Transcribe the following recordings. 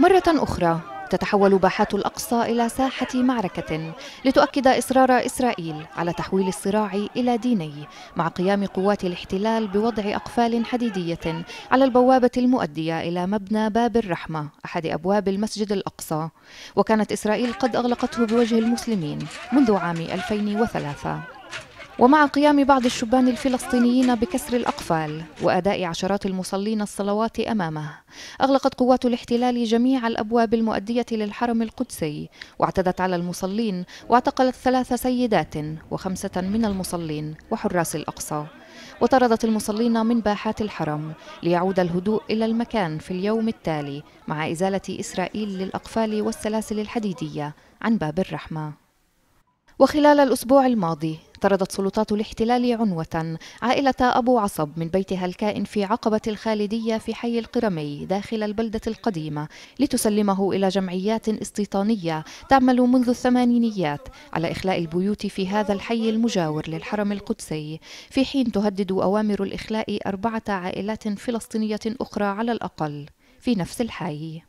مرة أخرى تتحول باحات الأقصى إلى ساحة معركة لتؤكد إصرار إسرائيل على تحويل الصراع إلى ديني مع قيام قوات الاحتلال بوضع أقفال حديدية على البوابة المؤدية إلى مبنى باب الرحمة أحد أبواب المسجد الأقصى وكانت إسرائيل قد أغلقته بوجه المسلمين منذ عام 2003 ومع قيام بعض الشبان الفلسطينيين بكسر الأقفال وأداء عشرات المصلين الصلوات أمامه أغلقت قوات الاحتلال جميع الأبواب المؤدية للحرم القدسي واعتدت على المصلين واعتقلت ثلاث سيدات وخمسة من المصلين وحراس الأقصى وطردت المصلين من باحات الحرم ليعود الهدوء إلى المكان في اليوم التالي مع إزالة إسرائيل للأقفال والسلاسل الحديدية عن باب الرحمة وخلال الأسبوع الماضي افترضت سلطات الاحتلال عنوة عائلة أبو عصب من بيتها الكائن في عقبة الخالدية في حي القرمي داخل البلدة القديمة لتسلمه إلى جمعيات استيطانية تعمل منذ الثمانينيات على إخلاء البيوت في هذا الحي المجاور للحرم القدسي في حين تهدد أوامر الإخلاء أربعة عائلات فلسطينية أخرى على الأقل في نفس الحي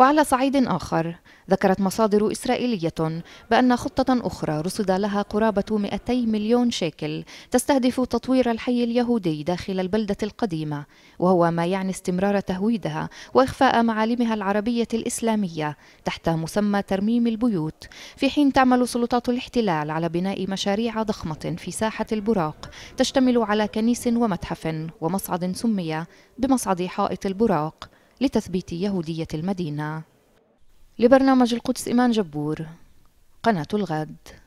وعلى صعيد آخر ذكرت مصادر إسرائيلية بأن خطة أخرى رصد لها قرابة 200 مليون شيكل تستهدف تطوير الحي اليهودي داخل البلدة القديمة وهو ما يعني استمرار تهويدها وإخفاء معالمها العربية الإسلامية تحت مسمى ترميم البيوت في حين تعمل سلطات الاحتلال على بناء مشاريع ضخمة في ساحة البراق تشتمل على كنيس ومتحف ومصعد سمي بمصعد حائط البراق لتثبيت يهودية المدينة لبرنامج القدس إيمان جبور قناة الغد